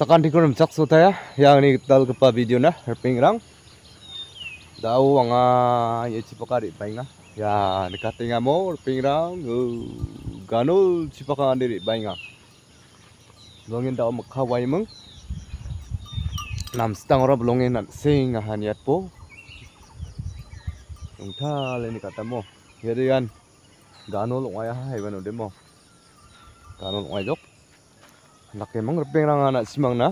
sakan dikurum cak sota ya yang ini tal kepa video na herping rang dau wanga ya cipaka di nah. ya dekatinga mo herping rang ganul cipaka diri di painga nah. longin dau makha wai meng nam stang rob longin nan sing han yat po ungta le ni kata mo yadian ganul waya hai banu demo ganul waya jok lake emang rupeng ranga anak simang na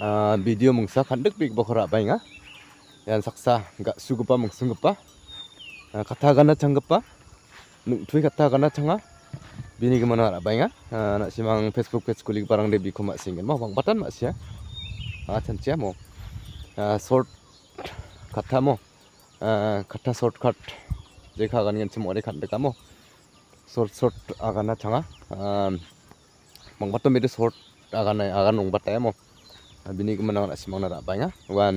ah, video mungsa kandak big bokora bainga ah. yan saksa ga sugupa mungsungpa ah, kata gana nung nungthui kata gana changa bini gimana ra bainga anak simang facebook Facebook kulik barang de biko mak mau bang batan mas ya ah chanchia mau short kata mo kata shortcut dekha gan gen chimore khandaka mo short short agana changa mangbatta mere short agane agan mangbatta emo bini kemenangan asimang nara banga wan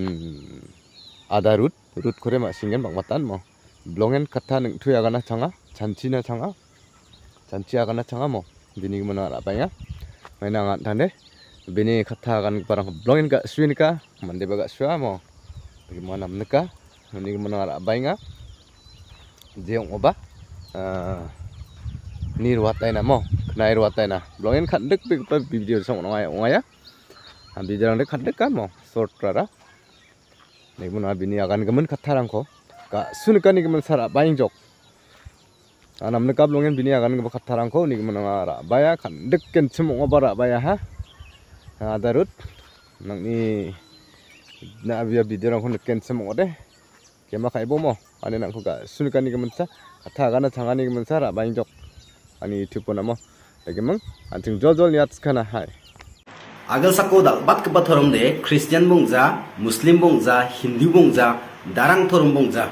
ada root root kore ma singen mangbattan mo blongen kata neng tu agana changa chanchi na changa chanchi agana changa mo bini kemenangan nara banga maina ngan tande bini kata agan barang blongen ga suinika mande baga suwa mo bagaimana meneka bini kemenangan nara banga jeong oba eh, ni na mo nai ruat na blongen khan dek pe pa video song ngai ngaya am bidrang dek khan kan mo sort rara nemu na bini agan gemen khatharang ko ka sun ka ni gemen sara bayang jok anam ne kab longen bini agan gemen khatharang ko ni gemen ngara baya khan dek ken chim ngobara baya ha rut, nang ni na abia bidrang ko ken chim ngode kema bomo ane nang ko ka sun ka ni gemen sa khatha gana thangani gemen sara bayang jok ani yutubu namo Agemang, anting jol-jol niat hai. agal sakoda bat ke batorom de Christian bungza, Muslim bungza, Hindu bungza, darang torom bungza.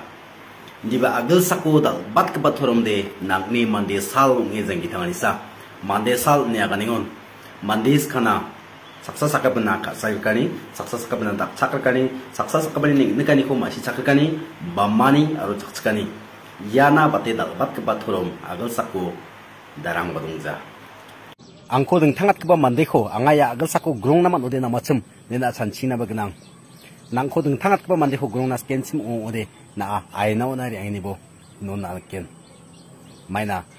Diba agal sakoda bat ke batorom de nak ni mandi sal ngi zengi kita manisa. Mandi sal ni akan ngon. Mandi skana saksa saka benak sayur kani, saksa saka benak tak cakar kani, saksa saka benak ning nekani masih cakar kani, bamani aru cakar kani. Yana batedal bat ke batorom agal sakoda darang badungza. angkhodeng thangat kaba man dekho anga ya agal sako grung namat ode na machum nena san china ba gnang nangkhodeng thangat kaba man dekho grung nas kensim o ode na ai na ona ri ani bo no na ken maina